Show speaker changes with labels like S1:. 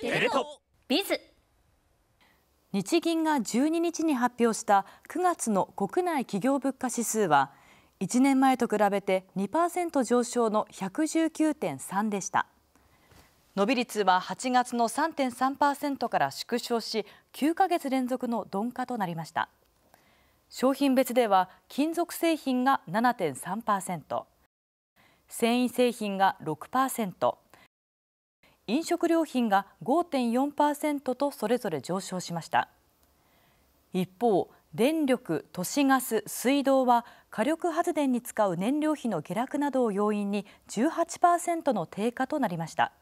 S1: テレ東
S2: ビズ日銀が12日に発表した9月の国内企業物価指数は1年前と比べて2%上昇の119.3でした伸び率は8月の3.3%から縮小し9ヶ月連続の鈍化となりました商品別では金属製品が7.3%繊維製品が6%、飲食料品が5.4％とそれぞれ上昇しました一方電力都市ガス水道は火力発電に使う燃料費の下落などを要因に18%の低下となりました